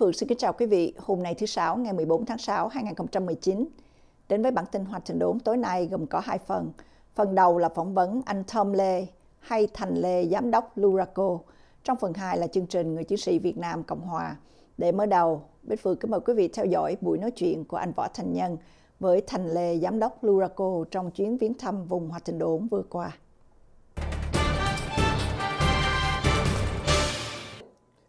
Phượng xin kính chào quý vị. Hôm nay thứ Sáu ngày 14 tháng 6 2019. Đến với bản tin Hoa Trình Đốn tối nay gồm có hai phần. Phần đầu là phỏng vấn anh Tom Lê hay Thành Lê, giám đốc Luraco. Trong phần 2 là chương trình Người chiến sĩ Việt Nam Cộng Hòa. Để mở đầu, Bích Phượng kính mời quý vị theo dõi buổi nói chuyện của anh Võ Thành Nhân với Thành Lê, giám đốc Luraco trong chuyến viếng thăm vùng Hoa Trình Đốn vừa qua.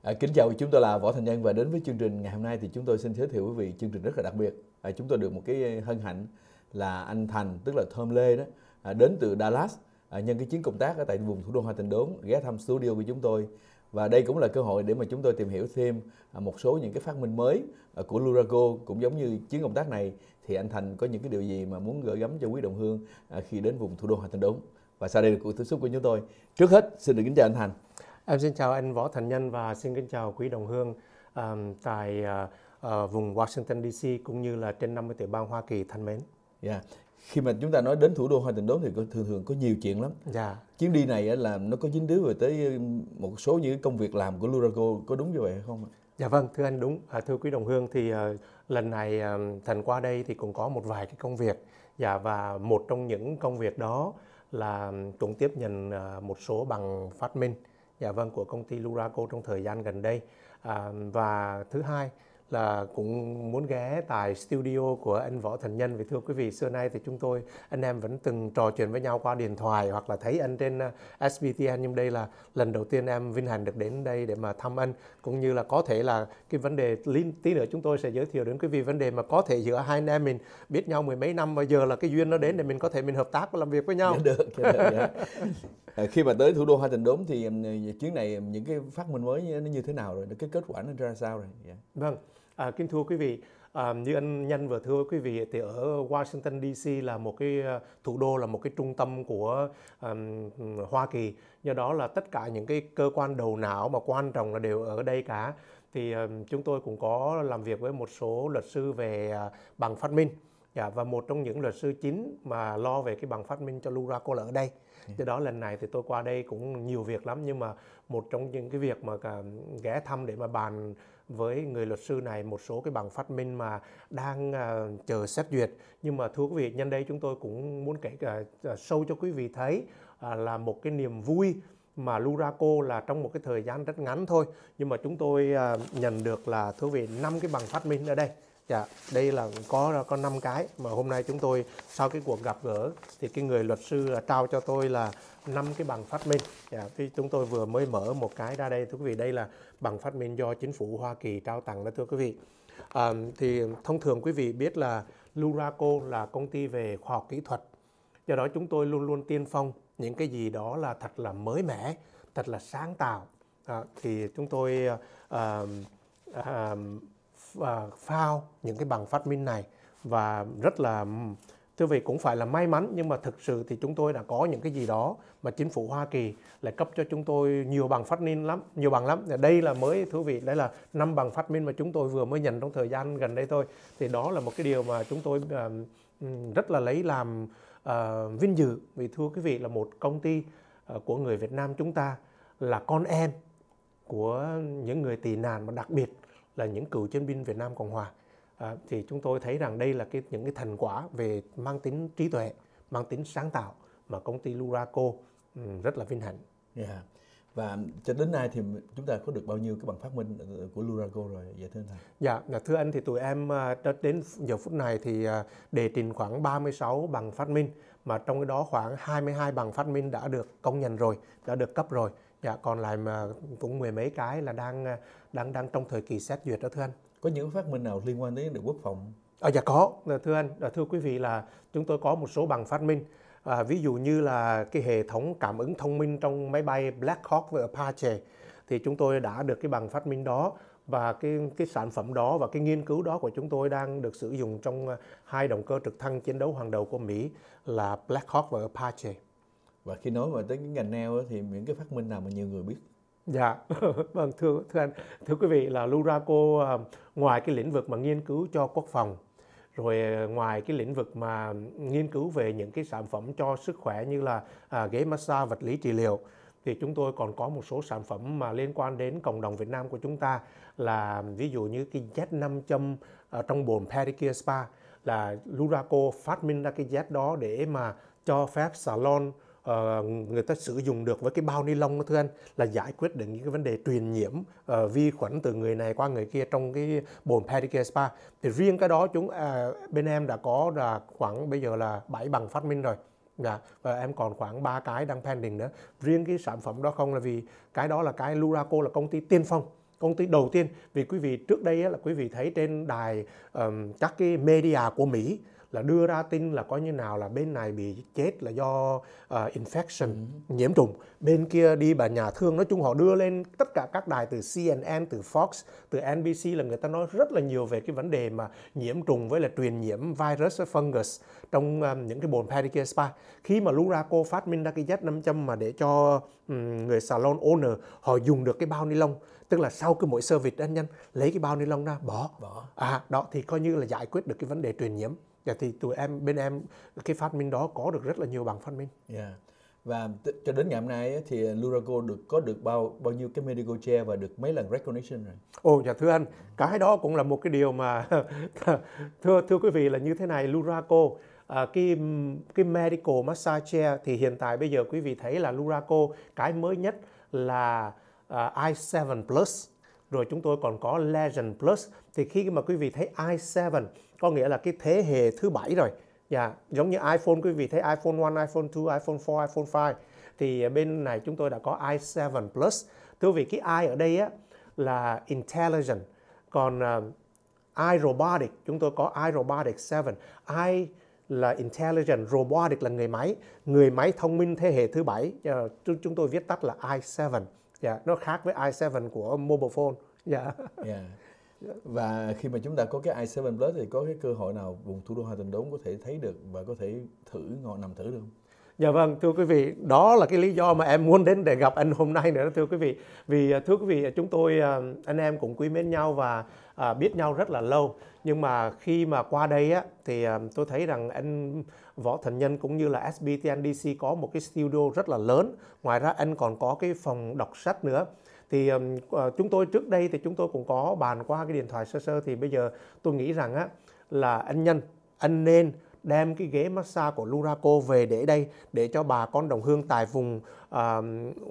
À, kính chào chúng tôi là võ thành nhân và đến với chương trình ngày hôm nay thì chúng tôi xin giới thiệu quý vị chương trình rất là đặc biệt à, chúng tôi được một cái hân hạnh là anh thành tức là thơm lê đó à, đến từ dallas à, nhân cái chuyến công tác ở tại vùng thủ đô hoa tình đốn ghé thăm studio của chúng tôi và đây cũng là cơ hội để mà chúng tôi tìm hiểu thêm à, một số những cái phát minh mới à, của Lurago cũng giống như chuyến công tác này thì anh Thành có những cái điều gì mà muốn gửi gắm cho quý đồng hương à, khi đến vùng thủ đô hoa Thành Đốn và sau đây là cuộc tiếp xúc của chúng tôi trước hết xin được kính chào anh Thành Em xin chào anh Võ Thành Nhân và xin kính chào quý đồng hương um, tại uh, vùng Washington DC cũng như là trên 50 tiểu bang Hoa Kỳ thân mến. Yeah. Dạ. Khi mà chúng ta nói đến thủ đô Hoa Tình Đốn thì thường thường có nhiều chuyện lắm. Yeah. Dạ. Chuyến đi này là nó có dính líu về tới một số những công việc làm của Luraco có đúng như vậy hay không? Dạ vâng, thưa anh đúng. À, thưa quý đồng hương thì à, lần này à, Thành qua đây thì cũng có một vài cái công việc. Dạ và một trong những công việc đó là cũng tiếp nhận à, một số bằng phát minh dạ vâng của công ty Luraco trong thời gian gần đây à, và thứ hai là cũng muốn ghé tại studio của anh Võ Thành Nhân vì thưa quý vị xưa nay thì chúng tôi anh em vẫn từng trò chuyện với nhau qua điện thoại hoặc là thấy anh trên ờ, SBTN nhưng đây là lần đầu tiên em vinh hạnh được đến đây để mà thăm anh cũng như là có thể là cái vấn đề tí nữa chúng tôi sẽ giới thiệu đến quý vị vấn đề mà có thể giữa hai anh em mình biết nhau mười mấy năm và giờ là cái duyên nó đến để mình có thể mình hợp tác và làm việc với nhau. Được, dạ được dạ. dạ. À, khi mà tới thủ đô Hoa Tình Đốm thì ừ, chuyến này ừ, những cái phát minh mới nó như thế nào rồi, cái kết quả nó ra sao rồi? Dạ. Vâng. À, kính thưa quý vị, à, như anh nhanh vừa thưa quý vị thì ở Washington DC là một cái à, thủ đô là một cái trung tâm của um, Hoa Kỳ. Do đó là tất cả những cái cơ quan đầu não mà quan trọng là đều ở đây cả. Thì um, chúng tôi cũng có làm việc với một số luật sư về uh, bằng phát minh. Dạ, và một trong những luật sư chính mà lo về cái bằng phát minh cho Lura cô là ở đây. Ừ. Do đó lần này thì tôi qua đây cũng nhiều việc lắm nhưng mà một trong những cái việc mà ghé thăm để mà bàn với người luật sư này một số cái bằng phát minh mà đang uh, chờ xét duyệt nhưng mà thưa quý vị nhân đây chúng tôi cũng muốn kể uh, sâu cho quý vị thấy uh, là một cái niềm vui mà Luraco là trong một cái thời gian rất ngắn thôi nhưng mà chúng tôi uh, nhận được là thưa quý vị năm cái bằng phát minh ở đây Dạ, đây là có có năm cái mà hôm nay chúng tôi sau cái cuộc gặp gỡ thì cái người luật sư à, trao cho tôi là năm cái bằng phát minh. Dạ, thì chúng tôi vừa mới mở một cái ra đây thưa quý vị, đây là bằng phát minh do chính phủ Hoa Kỳ trao tặng đó thưa quý vị. À, thì thông thường quý vị biết là Luraco là công ty về khoa học kỹ thuật. Do đó chúng tôi luôn luôn tiên phong những cái gì đó là thật là mới mẻ, thật là sáng tạo. À, thì chúng tôi à, à, à uh, phao những cái bằng phát minh này và rất là thưa vị cũng phải là may mắn nhưng mà thực sự thì chúng tôi đã có những cái gì đó mà chính phủ Hoa Kỳ lại cấp cho chúng tôi nhiều bằng phát minh lắm nhiều bằng lắm đây là mới thưa vị đây là năm bằng phát minh mà chúng tôi vừa mới nhận trong thời gian gần đây thôi thì đó là một cái điều mà chúng tôi uh, rất là lấy làm uh, vinh dự vì thưa quý vị là một công ty uh, của người Việt Nam chúng ta là con em của những người tị nạn mà đặc biệt là những cựu chiến binh Việt Nam Cộng Hòa à, thì chúng tôi thấy rằng đây là cái những cái thành quả về mang tính trí tuệ mang tính sáng tạo mà công ty Luraco um, rất là vinh hạnh. Yeah. Dạ. Và cho đến nay thì chúng ta có được bao nhiêu cái bằng phát minh của Luraco rồi vậy dạ, thưa anh? Dạ, yeah, dạ, thưa anh thì tụi em à, đến giờ phút này thì à, đề trình khoảng 36 bằng phát minh mà trong cái đó khoảng 22 bằng phát minh đã được công nhận rồi, đã được cấp rồi dạ còn lại mà cũng mười mấy cái là đang à, đang đang trong thời kỳ xét duyệt đó thưa anh có những phát minh nào liên quan đến được quốc phòng à, dạ có thưa anh thưa quý vị là chúng tôi có một số bằng phát minh à, ví dụ như là cái hệ thống cảm ứng thông minh trong máy bay Black Hawk và Apache thì chúng tôi đã được cái bằng phát minh đó và cái cái sản phẩm đó và cái nghiên cứu đó của chúng tôi đang được sử dụng trong à, hai động cơ trực thăng chiến đấu hàng đầu của Mỹ là Black Hawk và Apache và khi nói về tới cái ngành nail thì những cái phát minh nào mà nhiều người biết Dạ, vâng thưa thưa anh, thưa quý vị là Luraco à, ngoài cái lĩnh vực mà nghiên cứu cho quốc phòng rồi à, ngoài cái lĩnh vực mà nghiên cứu về những cái sản phẩm cho sức khỏe như là à, ghế massage vật lý trị liệu thì chúng tôi còn có một số sản phẩm mà liên quan đến cộng đồng Việt Nam của chúng ta là ví dụ như cái Z 5 châm ở à, trong bồn pedicure spa là Luraco phát minh ra cái Z đó để mà cho phép salon uh, người ta sử dụng được với cái bao ni lông đó thưa anh là giải quyết được những cái vấn đề truyền nhiễm uh, vi khuẩn từ người này qua người kia trong cái bồn pedicure spa thì riêng cái đó chúng uh, bên em đã có là khoảng bây giờ là bảy bằng phát minh rồi Dạ, và em còn khoảng 3 cái đang pending nữa. Riêng cái sản phẩm đó không là vì cái đó là cái Luraco là công ty tiên phong công ty đầu tiên vì quý vị trước đây là quý vị thấy trên đài um, các cái media của Mỹ là đưa ra tin là có như nào là bên này bị chết là do uh, infection ừ. nhiễm trùng bên kia đi bà nhà thương nói chung họ đưa lên tất cả các đài từ CNN từ Fox từ NBC là người ta nói rất là nhiều về cái vấn đề mà nhiễm trùng với là truyền nhiễm virus fungus trong um, những cái bồn pedicure spa khi mà Luraco phát minh ra cái Z500 mà để cho um, người salon owner họ dùng được cái bao ni lông tức là sau cái mỗi service anh nhân lấy cái bao ni lông ra bỏ. bỏ à đó thì coi như là giải quyết được cái vấn đề truyền nhiễm dạ thì tụi em bên em cái phát minh đó có được rất là nhiều bằng phát minh yeah. và cho đến ngày hôm nay thì Luraco được có được bao bao nhiêu cái medical chair và được mấy lần recognition rồi ồ oh, dạ thưa anh cái đó cũng là một cái điều mà thưa thưa quý vị là như thế này Luraco À, cái cái medical massage chair thì hiện tại bây giờ quý vị thấy là Luraco cái mới nhất là uh, à, i7 Plus rồi chúng tôi còn có Legend Plus thì khi mà quý vị thấy i7 có nghĩa là cái thế hệ thứ bảy rồi dạ yeah. giống như iPhone quý vị thấy iPhone 1, iPhone 2, iPhone 4, iPhone 5 thì bên này chúng tôi đã có i7 Plus thưa quý vị cái i ở đây á là intelligent còn uh, i robotic chúng tôi có i robotic 7 i là intelligent robotic là người máy người máy thông minh thế hệ thứ bảy uh, chúng chúng tôi viết tắt là i7 dạ yeah. nó khác với i7 của mobile phone dạ yeah. yeah và khi mà chúng ta có cái i7 Plus thì có cái cơ hội nào vùng thủ đô Hà Thành Đốn có thể thấy được và có thể thử ngồi nằm thử được không? Dạ vâng, thưa quý vị, đó là cái lý do mà em muốn đến để gặp anh hôm nay nữa thưa quý vị. Vì à, thưa quý vị, à, chúng tôi à, anh em cũng quý mến nhau và biết nhau rất là lâu. Nhưng mà khi mà qua đây á thì tôi thấy rằng anh Võ Thành Nhân cũng như là SBTNDC có một cái studio rất là lớn. Ngoài ra anh còn có cái phòng đọc sách nữa thì uh, chúng tôi trước đây thì chúng tôi cũng có bàn qua cái điện thoại sơ sơ thì bây giờ tôi nghĩ rằng á là anh nhân anh nên đem cái ghế massage của Luraco về để đây để cho bà con đồng hương tại vùng uh,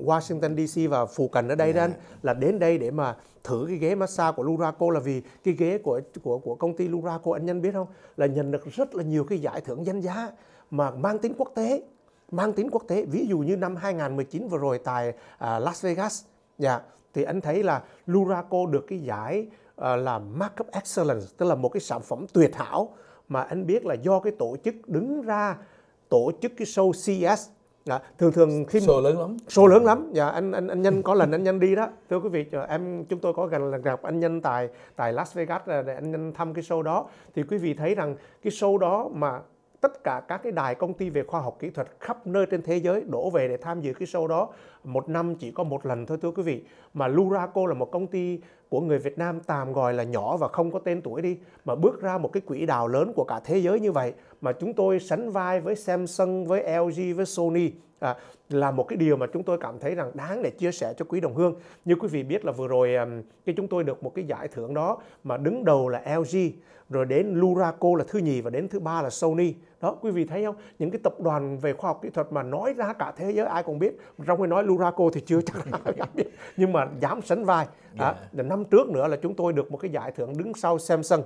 Washington DC và phụ cận ở đây đó dạ. là đến đây để mà thử cái ghế massage của Luraco là vì cái ghế của của của công ty Luraco anh nhân biết không là nhận được rất là nhiều cái giải thưởng danh giá mà mang tính quốc tế mang tính quốc tế ví dụ như năm 2019 vừa rồi tại uh, Las Vegas Dạ, thì anh thấy là Luraco được cái giải uh, là Markup Excellence, tức là một cái sản phẩm tuyệt hảo mà anh biết là do cái tổ chức đứng ra tổ chức cái show CS Dạ, thường thường khi show lớn lắm show lớn lắm dạ anh anh anh nhân có lần anh nhân đi đó thưa quý vị em chúng tôi có gần lần gặp anh nhân tại tại Las Vegas ờ, để anh nhân thăm cái show đó thì quý vị thấy rằng cái show đó mà tất cả các cái đài công ty về khoa học kỹ thuật khắp nơi trên thế giới đổ về để tham dự cái show đó một năm chỉ có một lần thôi thưa quý vị mà Luraco là một công ty của người Việt Nam tạm gọi là nhỏ và không có tên tuổi đi mà bước ra một cái quỹ đào lớn của cả thế giới như vậy mà chúng tôi sánh vai với Samsung với LG với Sony à, là một cái điều mà chúng tôi cảm thấy rằng đáng để chia sẻ cho quý đồng hương như quý vị biết là vừa rồi cái chúng tôi được một cái giải thưởng đó mà đứng đầu là LG rồi đến Luraco là thứ nhì và đến thứ ba là Sony đó quý vị thấy không những cái tập đoàn về khoa học kỹ thuật mà nói ra cả thế giới ai cũng biết trong khi nói Luraco thì chưa chắc ai nhưng mà dám sánh vai yeah. Dạ. năm trước nữa là chúng tôi được một cái giải thưởng đứng sau Samsung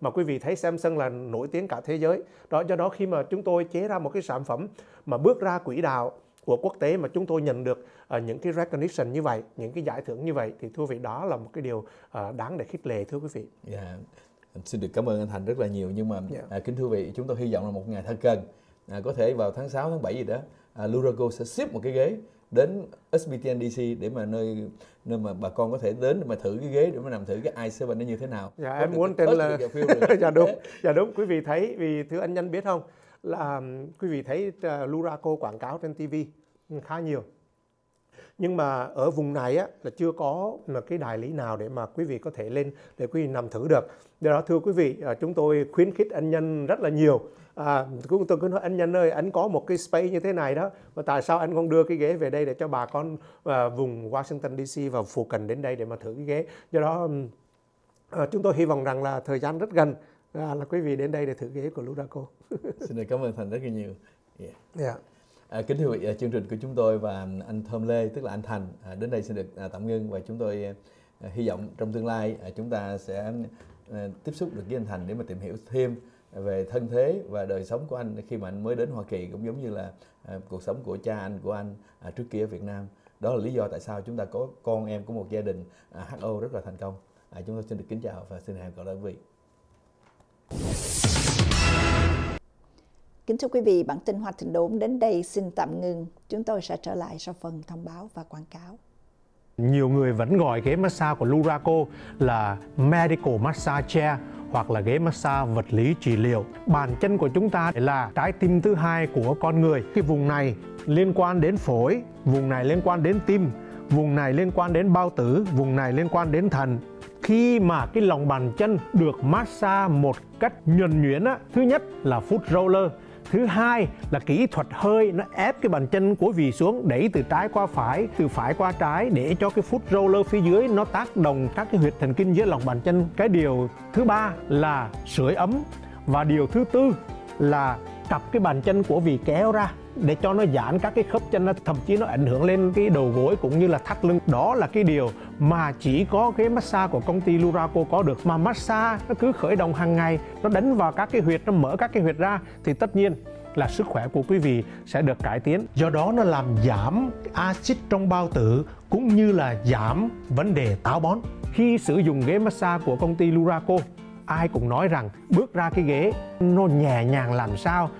mà quý vị thấy Samsung là nổi tiếng cả thế giới đó do đó khi mà chúng tôi chế ra một cái sản phẩm mà bước ra quỹ đạo của quốc tế mà chúng tôi nhận được uh, những cái recognition như vậy những cái giải thưởng như vậy thì thưa quý vị đó là một cái điều uh, đáng để khích lệ thưa quý vị yeah. Dạ, xin được cảm ơn anh Thành rất là nhiều nhưng mà yeah. Dạ. à, kính thưa vị chúng tôi hy vọng là một ngày thật gần à, có thể vào tháng 6 tháng 7 gì đó à, Lurago sẽ ship một cái ghế đến SBTNDC để mà nơi nơi mà bà con có thể đến để mà thử cái ghế để mà nằm thử cái i7 nó như thế nào. Dạ em muốn tên là dạ đúng, dạ đúng quý vị thấy vì thứ anh nhân biết không là um, quý vị thấy uh, Luraco quảng cáo trên TV khá nhiều nhưng mà ở vùng này á, là chưa có một cái đại lý nào để mà quý vị có thể lên để quý vị nằm thử được do đó thưa quý vị à, chúng tôi khuyến khích anh nhân rất là nhiều à, chúng tôi cứ nói anh nhân ơi anh có một cái space như thế này đó mà tại sao anh không đưa cái ghế về đây để cho bà con à, vùng Washington DC và phụ cận đến đây để mà thử cái ghế do đó à, chúng tôi hy vọng rằng là thời gian rất gần à, là quý vị đến đây để thử ghế của Ludaco xin được cảm ơn thành rất là nhiều yeah. Yeah. Dạ. À, kính thưa quý vị, à, chương trình của chúng tôi và anh Thơm Lê, tức là anh Thành, à, đến đây xin được à, tạm ngưng và chúng tôi hy vọng trong tương lai chúng ta sẽ tiếp xúc được với anh Thành để mà tìm hiểu thêm về thân thế và đời sống của anh khi mà anh mới đến Hoa Kỳ cũng giống như là cuộc sống của cha anh của anh trước kia ở Việt Nam. Đó là lý do tại sao chúng ta có con em của một gia đình à, HO rất là thành công. À, chúng tôi xin được kính chào và xin hẹn gặp lại quý vị. Kính thưa quý vị, bản tin Hoa Thịnh Đốn đến đây xin tạm ngừng. Chúng tôi sẽ trở lại sau phần thông báo và quảng cáo. Nhiều người vẫn gọi ghế massage của Luraco là Medical Massage Chair hoặc là ghế massage vật lý trị liệu. Bàn chân của chúng ta là trái tim thứ hai của con người. Cái vùng này liên quan đến phổi, vùng này liên quan đến tim, vùng này liên quan đến bao tử, vùng này liên quan đến thần. Khi mà cái lòng bàn chân được massage một cách nhuần nhuyễn á, thứ nhất là foot roller, thứ hai là kỹ thuật hơi nó ép cái bàn chân của vì xuống đẩy từ trái qua phải từ phải qua trái để cho cái foot roller phía dưới nó tác động các cái huyệt thần kinh dưới lòng bàn chân cái điều thứ ba là sưởi ấm và điều thứ tư là cặp cái bàn chân của vì kéo ra để cho nó giãn các cái khớp chân thậm chí nó ảnh hưởng lên cái đầu gối cũng như là thắt lưng đó là cái điều mà chỉ có cái massage của công ty Luraco có được mà massage nó cứ khởi động hàng ngày nó đánh vào các cái huyệt nó mở các cái huyệt ra thì tất nhiên là sức khỏe của quý vị sẽ được cải tiến. Do đó nó làm giảm axit trong bao tử cũng như là giảm vấn đề táo bón. Khi sử dụng ghế massage của công ty Luraco, ai cũng nói rằng bước ra cái ghế nó nhẹ nhàng làm sao